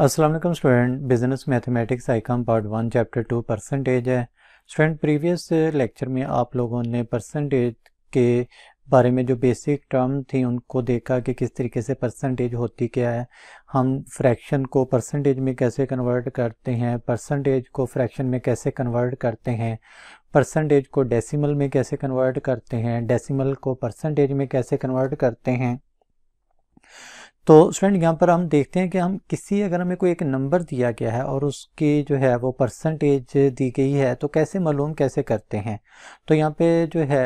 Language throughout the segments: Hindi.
Aslam student business mathematics ICom part one chapter two percentage है स्टूडेंट प्रीवियस लेक्चर में आप लोगों ने परसेंटेज के बारे में जो बेसिक टर्म थी उनको देखा कि किस तरीके से परसेंटेज होती क्या है हम फ्रैक्शन को परसेंटेज में कैसे कन्वर्ट करते हैं परसेंटेज को फ्रैक्शन में कैसे कन्वर्ट करते हैं परसेंटेज को डेसिमल में कैसे कन्वर्ट करते हैं डेसिमल को परसेंटेज में कैसे कन्वर्ट करते हैं तो स्टूडेंट यहाँ पर हम देखते हैं कि हम किसी अगर हमें कोई एक नंबर दिया गया है और उसकी जो है वो परसेंटेज दी गई है तो कैसे मालूम कैसे करते हैं तो यहाँ पे जो है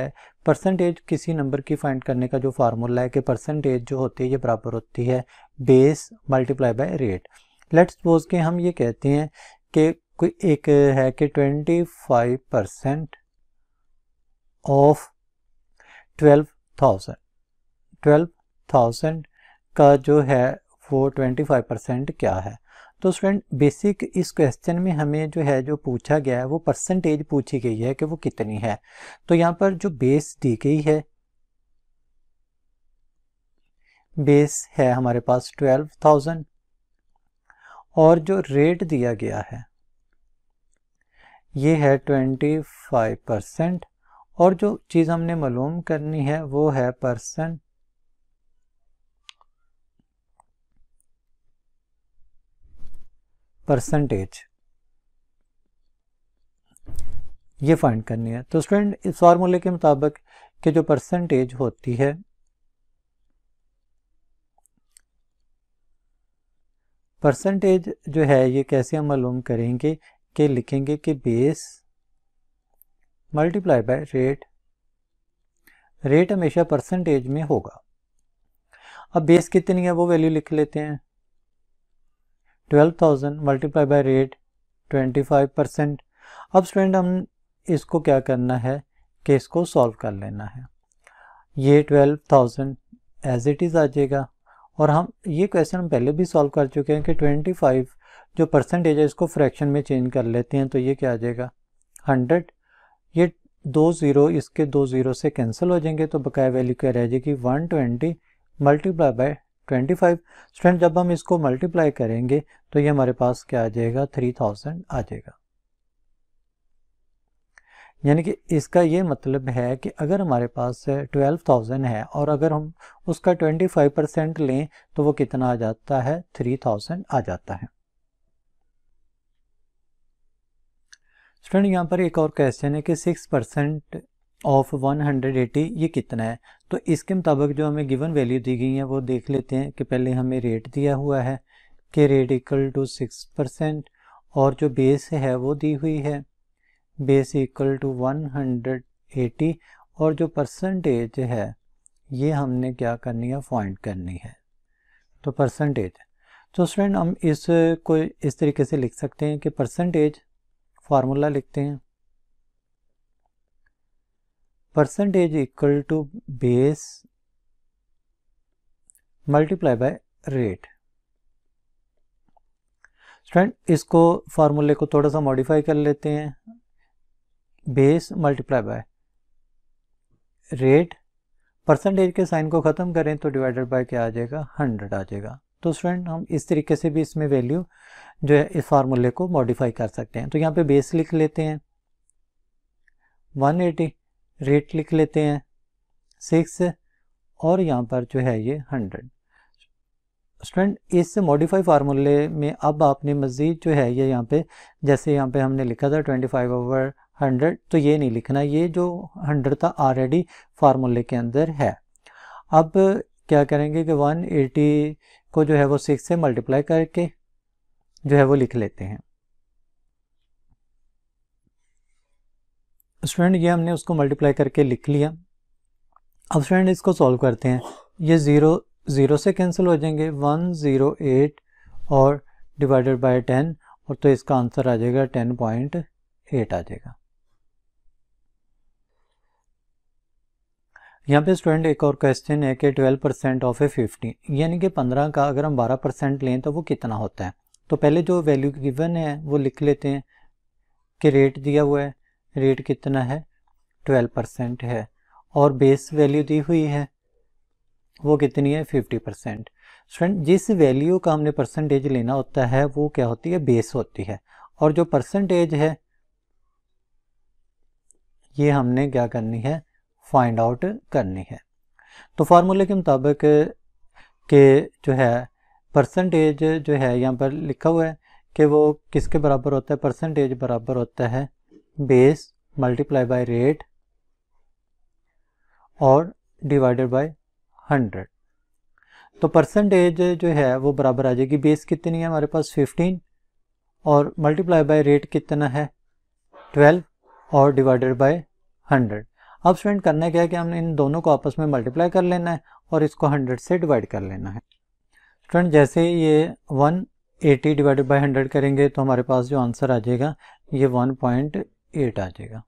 परसेंटेज किसी नंबर की फाइंड करने का जो फार्मूला है कि परसेंटेज जो होती है ये बराबर होती है base multiply by rate let's suppose के हम ये कहते हैं कि कोई एक है कि twenty five percent of twelve thousand twelve thousand का जो है वो 25 परसेंट क्या है तो स्टूडेंट बेसिक इस क्वेश्चन में हमें जो है जो पूछा गया है वो परसेंटेज पूछी गई है कि वो कितनी है तो यहाँ पर जो बेस दी गई है बेस है हमारे पास 12,000 और जो रेट दिया गया है ये है 25 परसेंट और जो चीज़ हमने मालूम करनी है वो है परसेंट परसेंटेज ये फाइंड करनी है तो स्टूडेंट इस फॉर्मूले के मुताबिक कि जो परसेंटेज होती है परसेंटेज जो है ये कैसे हम मालूम करेंगे कि लिखेंगे कि base multiply by rate rate हमेशा परसेंटेज में होगा अब बेस कितनी है वो वैल्यू लिख लेते हैं 12,000 मल्टीप्लाई बाय रेट 25 परसेंट अब स्टूडेंट हम इसको क्या करना है कि इसको सॉल्व कर लेना है ये 12,000 एज इट इज़ आ जाएगा और हम ये क्वेश्चन हम पहले भी सॉल्व कर चुके हैं कि 25 जो परसेंटेज है इसको फ्रैक्शन में चेंज कर लेते हैं तो ये क्या आ जाएगा 100 ये दो ज़ीरो इसके दो ज़ीरो से कैंसिल हो जाएंगे तो बकाया वैल्यू क्या रह जाएगी 120 मल्टीप्लाई बाय 25 स्टूडेंट जब हम इसको मल्टीप्लाई करेंगे तो ये हमारे पास क्या आ जाएगा 3000 आ जाएगा यानी कि इसका ये मतलब है कि अगर हमारे पास 12,000 है और अगर हम उसका 25 परसेंट लें तो वो कितना आ जाता है 3,000 आ जाता है स्टूडेंट यहाँ पर एक और क्वेश्चन है कि 6 परसेंट ऑफ 180 ये कितना है तो इसके मुताबिक जो हमें गिवन वैल्यू दी गई है वो देख लेते हैं कि पहले हमें रेट दिया हुआ है कि rate equal to six percent और जो बेस है वो दी हुई है base equal to one hundred eighty और जो परसेंटेज है ये हमने क्या करनी है फाइंड करनी है तो परसेंटेज तो स्टूडेंट हम इस को इस तरीके से लिख सकते हैं कि परसेंटेज फार्मूला लिखते हैं percentage equal to base multiply by rate student इसको फार्मूले को थोड़ा सा मॉडिफाई कर लेते हैं base multiply by rate percentage के साइन को ख़त्म करें तो डिवाइडेड बाय क्या आ जाएगा हंड्रेड आ जाएगा तो स्टूडेंट हम इस तरीके से भी इसमें वैल्यू जो है इस फार्मूले को मॉडिफाई कर सकते हैं तो यहाँ पे बेस लिख लेते हैं 180 रेट लिख लेते हैं सिक्स और यहाँ पर जो है ये हंड्रेड स्टूडेंट इस मॉडिफाई फार्मूले में अब आपने मज़ीद जो है ये यहाँ पे जैसे यहाँ पे हमने लिखा था ट्वेंटी फाइव ओवर हंड्रेड तो ये नहीं लिखना ये जो हंड्रेड था ऑलरेडी फार्मूले के अंदर है अब क्या करेंगे कि वन एटी को जो है वो सिक्स से मल्टीप्लाई करके जो है वो लिख लेते हैं स्टूडेंट ये हमने उसको मल्टीप्लाई करके लिख लिया अब स्टूडेंट इसको सॉल्व करते हैं ये ज़ीरो ज़ीरो से कैंसिल हो जाएंगे वन ज़ीरो एट और डिवाइडेड बाय टेन और तो इसका आंसर आ जाएगा टेन पॉइंट एट आ जाएगा यहाँ पे स्टूडेंट एक और क्वेश्चन है कि twelve percent of a fifty यानी कि पंद्रह का अगर हम बारह परसेंट लें तो वो कितना होता है तो पहले जो वैल्यू गिवन है वो लिख लेते हैं कि रेट दिया हुआ है रेट कितना है ट्वेल्व परसेंट है और बेस वैल्यू दी हुई है वो कितनी है फिफ्टी परसेंट स्टूडेंट जिस वैल्यू का हमने परसेंटेज लेना होता है वो क्या होती है बेस होती है और जो परसेंटेज है ये हमने क्या करनी है फाइंड आउट करनी है तो फार्मूले के मुताबिक के जो है परसेंटेज जो है यहाँ पर लिखा हुआ है कि वो किसके बराबर होता है परसेंटेज बराबर होता है बेस मल्टीप्लाई बाय रेट और डिवाइडेड बाय 100 तो परसेंटेज जो है वो बराबर आ जाएगी बेस कितनी है हमारे पास 15 और मल्टीप्लाई बाय रेट कितना है 12 और डिवाइडेड बाय 100 अब स्टूडेंट करना क्या है कि हमने इन दोनों को आपस में मल्टीप्लाई कर लेना है और इसको 100 से डिवाइड कर लेना है स्टूडेंट जैसे ये one eighty divided by hundred करेंगे तो हमारे पास जो आंसर आ जाएगा ये वन पॉइंट एट आ जाएगा